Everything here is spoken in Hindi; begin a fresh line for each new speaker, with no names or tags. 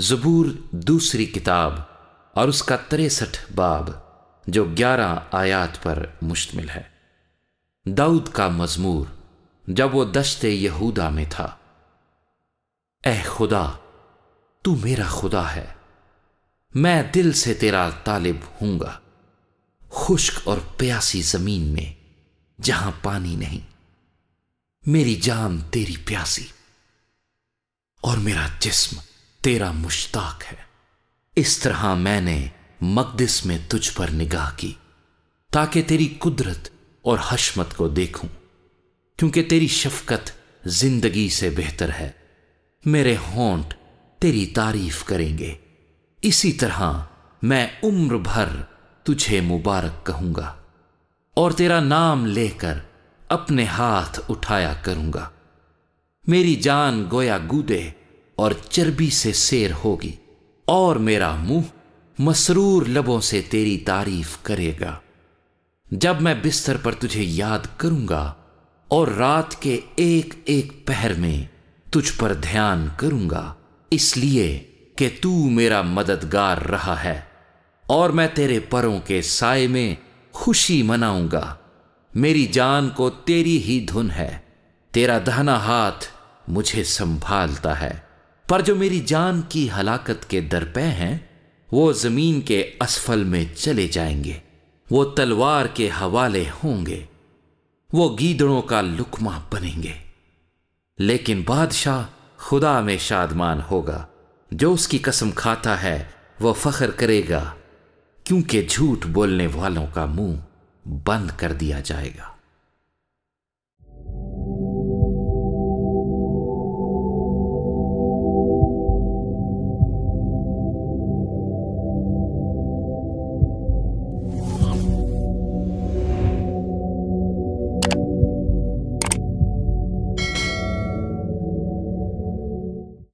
जबूर दूसरी किताब और उसका तिरसठ बाब जो ग्यारह आयात पर मुश्तमिल है दाऊद का मजमूर जब वो दश्ते यहूदा में था ए खुदा तू मेरा खुदा है मैं दिल से तेरा तालिब हूंगा खुश्क और प्यासी जमीन में जहां पानी नहीं मेरी जान तेरी प्यासी और मेरा जिस्म तेरा मुश्ताक है इस तरह मैंने मकदिस में तुझ पर निगाह की ताकि तेरी कुदरत और हशमत को देखूं क्योंकि तेरी शफकत जिंदगी से बेहतर है मेरे होंठ तेरी तारीफ करेंगे इसी तरह मैं उम्र भर तुझे मुबारक कहूंगा और तेरा नाम लेकर अपने हाथ उठाया करूंगा मेरी जान गोया गूदे और चर्बी से शेर होगी और मेरा मुंह मसरूर लबों से तेरी तारीफ करेगा जब मैं बिस्तर पर तुझे याद करूंगा और रात के एक एक पहर में तुझ पर ध्यान करूंगा इसलिए कि तू मेरा मददगार रहा है और मैं तेरे परों के साय में खुशी मनाऊंगा मेरी जान को तेरी ही धुन है तेरा दहना हाथ मुझे संभालता है पर जो मेरी जान की हलाकत के दरपे हैं वो जमीन के असफल में चले जाएंगे वो तलवार के हवाले होंगे वो गीदड़ों का लुकमा बनेंगे लेकिन बादशाह खुदा में शादमान होगा जो उसकी कसम खाता है वह फख्र करेगा क्योंकि झूठ बोलने वालों का मुंह बंद कर दिया जाएगा